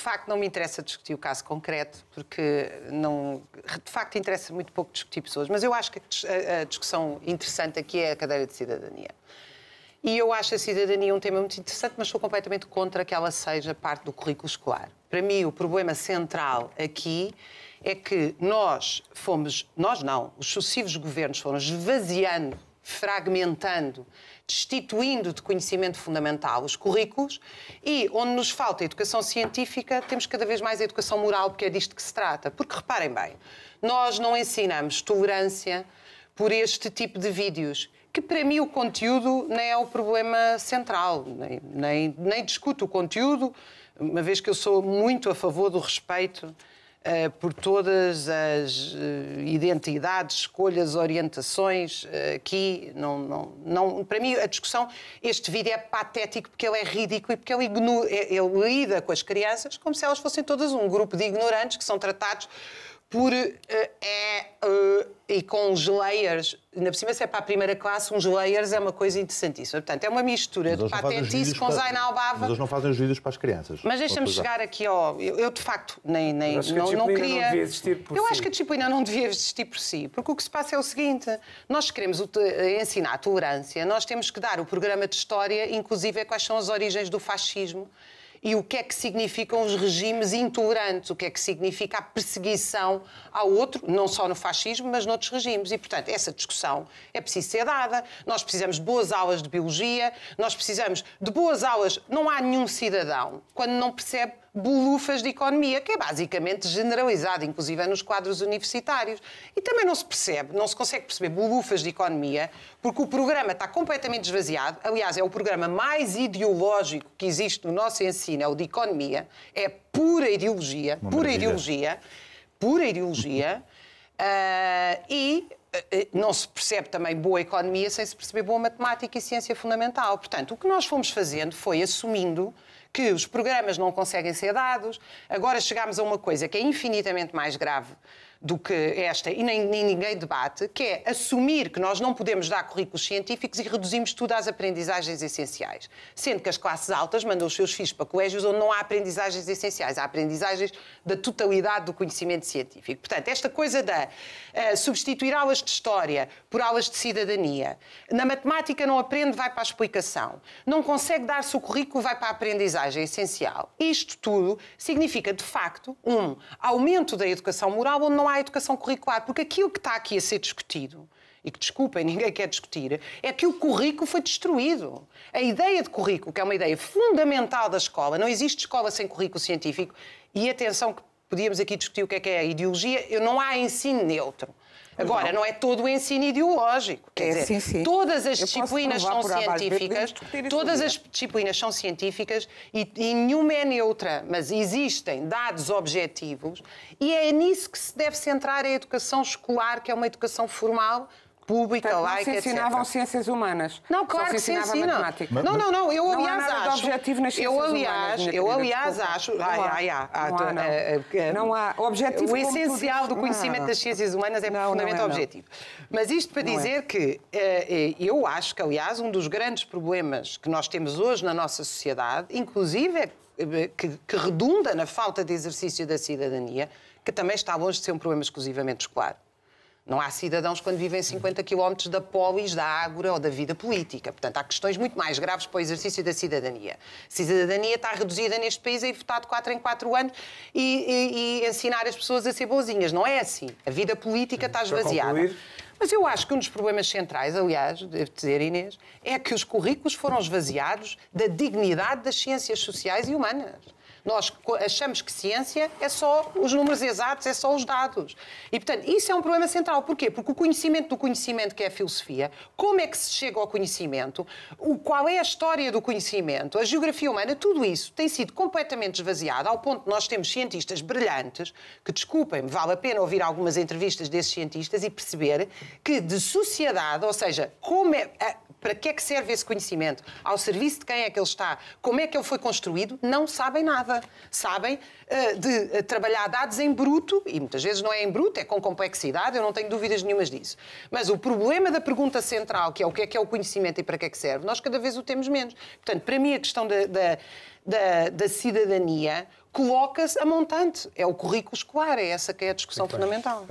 facto, não me interessa discutir o caso concreto, porque não, de facto interessa muito pouco discutir pessoas, mas eu acho que a discussão interessante aqui é a cadeira de cidadania. E eu acho a cidadania um tema muito interessante, mas sou completamente contra que ela seja parte do currículo escolar. Para mim, o problema central aqui é que nós fomos, nós não, os sucessivos governos foram esvaziando fragmentando, destituindo de conhecimento fundamental os currículos e onde nos falta educação científica, temos cada vez mais a educação moral, porque é disto que se trata. Porque reparem bem, nós não ensinamos tolerância por este tipo de vídeos. Que para mim o conteúdo nem é o problema central, nem, nem, nem discuto o conteúdo, uma vez que eu sou muito a favor do respeito eh, por todas as eh, identidades, escolhas, orientações. Eh, aqui, não, não, não, para mim, a discussão, este vídeo é patético porque ele é ridículo e porque ele, ele lida com as crianças como se elas fossem todas um grupo de ignorantes que são tratados por uh, é uh, e com os layers, ainda por cima se é para a primeira classe, uns layers é uma coisa interessantíssima. Portanto, é uma mistura de patentice com para... Zainalbava. Mas eles não fazem os vídeos para as crianças. Mas deixa-me chegar aqui ao... Eu, eu, de facto nem, nem não, não queria... Não devia existir por eu si. acho que a disciplina não devia existir por si, porque o que se passa é o seguinte, nós queremos ensinar a tolerância, nós temos que dar o programa de história, inclusive é quais são as origens do fascismo, e o que é que significam os regimes intolerantes, o que é que significa a perseguição ao outro, não só no fascismo, mas noutros regimes. E, portanto, essa discussão é preciso ser dada. Nós precisamos de boas aulas de biologia, nós precisamos de boas aulas. Não há nenhum cidadão, quando não percebe bolufas de economia, que é basicamente generalizado, inclusive nos quadros universitários. E também não se percebe, não se consegue perceber bolufas de economia, porque o programa está completamente esvaziado. Aliás, é o programa mais ideológico que existe no nosso ensino, é o de economia. É pura ideologia, Uma pura maravilha. ideologia, pura ideologia. uh, e eh, eh, não se percebe também boa economia sem se perceber boa matemática e ciência fundamental. Portanto, o que nós fomos fazendo foi assumindo que os programas não conseguem ser dados. Agora chegámos a uma coisa que é infinitamente mais grave do que esta, e nem, nem, ninguém debate, que é assumir que nós não podemos dar currículos científicos e reduzimos tudo às aprendizagens essenciais. Sendo que as classes altas mandam os seus filhos para colégios onde não há aprendizagens essenciais, há aprendizagens da totalidade do conhecimento científico. Portanto, esta coisa da uh, substituir aulas de história por aulas de cidadania, na matemática não aprende, vai para a explicação, não consegue dar-se o currículo, vai para a aprendizagem essencial. Isto tudo significa, de facto, um aumento da educação moral onde não à educação curricular, porque aquilo que está aqui a ser discutido e que desculpem, ninguém quer discutir, é que o currículo foi destruído. A ideia de currículo, que é uma ideia fundamental da escola, não existe escola sem currículo científico, e atenção que podíamos aqui discutir o que é que é a ideologia, eu não há ensino neutro. Agora, não, não é todo o ensino ideológico. Quer é, dizer, sim, sim. todas as Eu disciplinas são científicas, todas as disciplinas são científicas e, e nenhuma é neutra, mas existem dados objetivos e é nisso que se deve centrar a educação escolar, que é uma educação formal pública, Portanto, não se ensinavam etc. ciências humanas. Não, claro que se ensina. Matemática. Não, não, não. Eu não aliás acho. objetivo nas ciências eu aliás, humanas, eu aliás acho. Não há. ai, ai, ai, não, há, não. Eh, eh, não há objetivo. O essencial do conhecimento das ciências humanas é, é profundamente é, objetivo. Mas isto para é. dizer é. que eh, eu acho que aliás um dos grandes problemas que nós temos hoje na nossa sociedade, inclusive é, que, que redunda na falta de exercício da cidadania, que também está longe de ser um problema exclusivamente escolar. Não há cidadãos quando vivem 50 quilómetros da polis, da ágora ou da vida política. Portanto, há questões muito mais graves para o exercício da cidadania. A cidadania está reduzida neste país a ir votar de 4 em 4 anos e, e, e ensinar as pessoas a ser boazinhas. Não é assim. A vida política está esvaziada. Mas eu acho que um dos problemas centrais, aliás, devo dizer, Inês, é que os currículos foram esvaziados da dignidade das ciências sociais e humanas. Nós achamos que ciência é só os números exatos, é só os dados. E, portanto, isso é um problema central. Porquê? Porque o conhecimento do conhecimento, que é a filosofia, como é que se chega ao conhecimento, o, qual é a história do conhecimento, a geografia humana, tudo isso tem sido completamente esvaziado, ao ponto de nós temos cientistas brilhantes, que, desculpem vale a pena ouvir algumas entrevistas desses cientistas e perceber que de sociedade, ou seja, como é. A, para que é que serve esse conhecimento? Ao serviço de quem é que ele está? Como é que ele foi construído? Não sabem nada. Sabem uh, de uh, trabalhar dados em bruto, e muitas vezes não é em bruto, é com complexidade, eu não tenho dúvidas nenhumas disso. Mas o problema da pergunta central, que é o que é que é o conhecimento e para que é que serve, nós cada vez o temos menos. Portanto, para mim, a questão da, da, da, da cidadania coloca-se a montante. É o currículo escolar, é essa que é a discussão fundamental.